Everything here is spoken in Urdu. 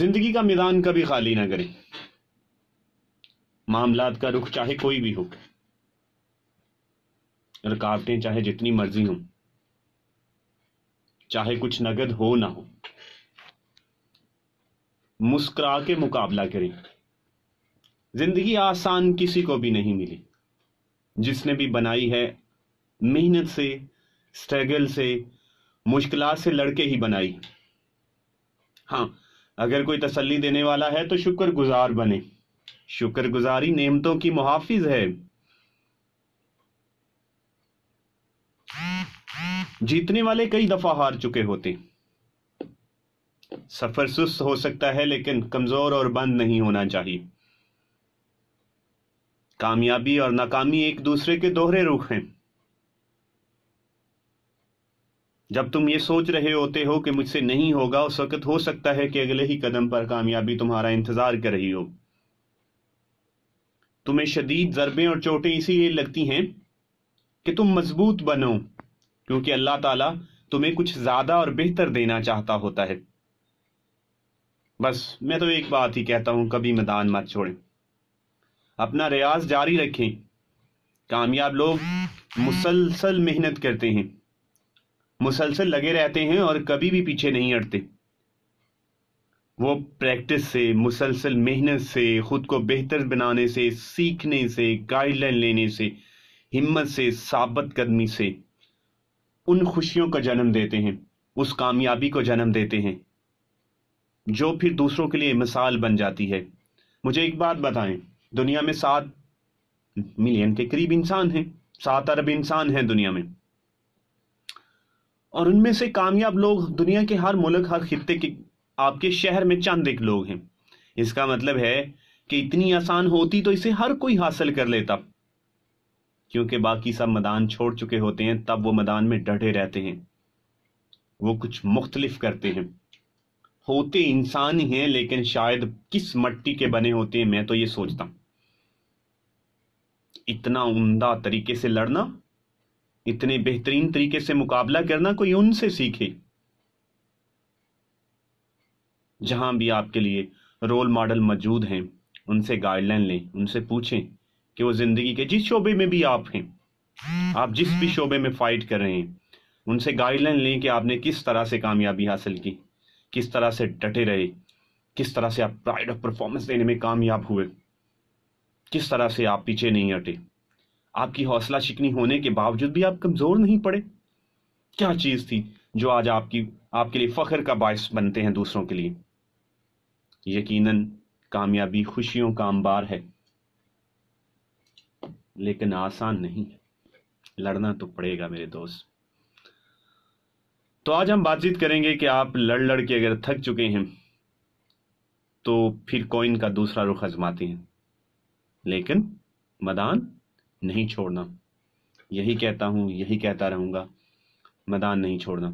زندگی کا میدان کبھی خالی نہ کریں معاملات کا رخ چاہے کوئی بھی ہو رکاوٹیں چاہے جتنی مرضی ہوں چاہے کچھ نقد ہو نہ ہو مسکرا کے مقابلہ کریں زندگی آسان کسی کو بھی نہیں ملی جس نے بھی بنائی ہے محنت سے اسٹرگل سے مشکلات سے لڑکے ہی بنائی ہاں اگر کوئی تسلی دینے والا ہے تو شکر گزار بنے شکر گزاری نعمتوں کی محافظ ہے جیتنے والے کئی دفعہ ہار چکے ہوتے سفر سست ہو سکتا ہے لیکن کمزور اور بند نہیں ہونا چاہیے کامیابی اور ناکامی ایک دوسرے کے دوہرے رخ ہیں جب تم یہ سوچ رہے ہوتے ہو کہ مجھ سے نہیں ہوگا اس وقت ہو سکتا ہے کہ اگلے ہی قدم پر کامیابی تمہارا انتظار کر رہی ہو تمہیں شدید ضربیں اور چوٹیں اسی لیے لگتی ہیں کہ تم مضبوط بنو کیونکہ اللہ تعالیٰ تمہیں کچھ زیادہ اور بہتر دینا چاہتا ہوتا ہے بس میں تو ایک بات ہی کہتا ہوں کبھی میدان مت چھوڑیں اپنا ریاض جاری رکھیں کامیاب لوگ مسلسل محنت کرتے ہیں مسلسل لگے رہتے ہیں اور کبھی بھی پیچھے نہیں ہٹتے وہ پریکٹس سے مسلسل محنت سے خود کو بہتر بنانے سے سیکھنے سے گائیڈ لائن سے ہمت سے سے ثابت قدمی ان خوشیوں کا جنم دیتے ہیں اس کامیابی کو جنم دیتے ہیں جو پھر دوسروں کے لیے مثال بن جاتی ہے مجھے ایک بات بتائیں دنیا میں سات ملین کے قریب انسان ہیں سات ارب انسان ہیں دنیا میں اور ان میں سے کامیاب لوگ دنیا کے ہر ملک ہر خطے کے آپ کے شہر میں چند ایک لوگ ہیں اس کا مطلب ہے کہ اتنی آسان ہوتی تو اسے ہر کوئی حاصل کر لیتا کیونکہ باقی سب میدان چھوڑ چکے ہوتے ہیں تب وہ میدان میں ڈٹے رہتے ہیں وہ کچھ مختلف کرتے ہیں ہوتے انسان ہی ہیں لیکن شاید کس مٹی کے بنے ہوتے ہیں میں تو یہ سوچتا ہوں اتنا عمدہ طریقے سے لڑنا اتنے بہترین طریقے سے مقابلہ کرنا کوئی ان سے سیکھے جہاں بھی آپ کے لیے رول ماڈل موجود ہیں ان سے گائیڈ لائن لیں ان سے پوچھیں کہ وہ زندگی کے جس شعبے میں بھی آپ ہیں آپ جس بھی شعبے میں فائٹ کر رہے ہیں ان سے گائیڈ لائن لیں کہ آپ نے کس طرح سے کامیابی حاصل کی کس طرح سے ڈٹے رہے کس طرح سے آپ پرائڈ آف پرفارمنس دینے میں کامیاب ہوئے کس طرح سے آپ پیچھے نہیں ہٹے آپ کی حوصلہ شکنی ہونے کے باوجود بھی آپ کمزور نہیں پڑے کیا چیز تھی جو آج آپ کی آپ کے لیے فخر کا باعث بنتے ہیں دوسروں کے لیے یقیناً کامیابی خوشیوں کا امبار ہے لیکن آسان نہیں لڑنا تو پڑے گا میرے دوست تو آج ہم بات چیت کریں گے کہ آپ لڑ لڑ کے اگر تھک چکے ہیں تو پھر کوئن کا دوسرا رخ ازماتے ہیں لیکن مدان نہیں چھوڑنا یہی کہتا ہوں یہی کہتا رہوں گا میدان نہیں چھوڑنا